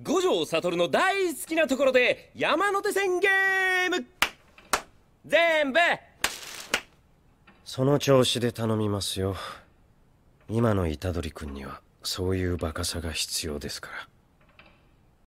五条悟の大好きなところで山手線ゲーム全部その調子で頼みますよ今の虎杖君にはそういうバカさが必要ですから